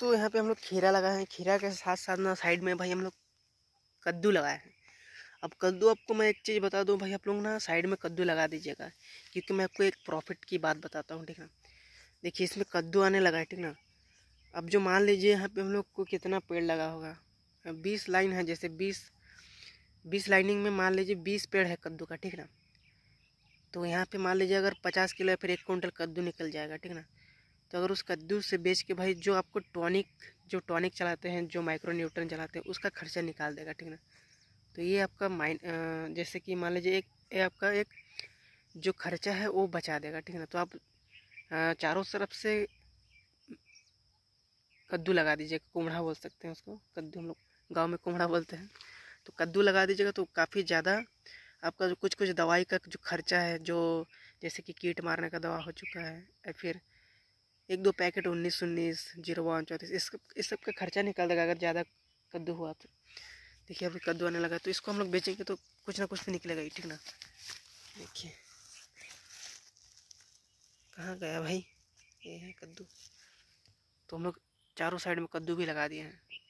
तो यहाँ पे हम लोग खीरा लगाए हैं खीरा के साथ साथ ना साइड में भाई हम लोग कद्दू लगाए हैं अब कद्दू आपको मैं एक चीज़ बता दूँ भाई आप लोग ना साइड में कद्दू लगा दीजिएगा क्योंकि मैं आपको एक प्रॉफिट की बात बताता हूँ ठीक ना देखिए इसमें कद्दू आने लगा है ठीक ना अब जो मान लीजिए यहाँ पे हम लोग को कितना पेड़ लगा होगा बीस लाइन है जैसे बीस बीस लाइनिंग में मान लीजिए बीस पेड़ है कद्दू का ठीक ना तो यहाँ पे मान लीजिए अगर पचास किलो या फिर एक कुंटल कद्दू निकल जाएगा ठीक ना तो अगर उस कद्दू से बेच के भाई जो आपको टॉनिक जो टॉनिक चलाते हैं जो माइक्रो न्यूट्रन चलाते हैं उसका खर्चा निकाल देगा ठीक ना तो ये आपका माइन जैसे कि मान लीजिए एक ये आपका एक जो खर्चा है वो बचा देगा ठीक ना तो आप चारों तरफ से कद्दू लगा दीजिएगा कुमड़ा बोल सकते हैं उसको कद्दू हम लोग गाँव में कुमड़ा बोलते हैं तो कद्दू लगा दीजिएगा तो काफ़ी ज़्यादा आपका जो कुछ कुछ दवाई का जो खर्चा है जो जैसे कि कीट मारने का दवा हो चुका है या फिर एक दो पैकेट उन्नीस उन्नीस जीरो वन चौंतीस इस इस सब का खर्चा निकल देगा अगर ज़्यादा कद्दू हुआ तो देखिए अभी कद्दू आने लगा तो इसको हम लोग बेचेंगे तो कुछ ना कुछ तो निकलेगा ही ठीक ना देखिए कहाँ गया भाई ये है कद्दू तो हम लोग चारों साइड में कद्दू भी लगा दिए हैं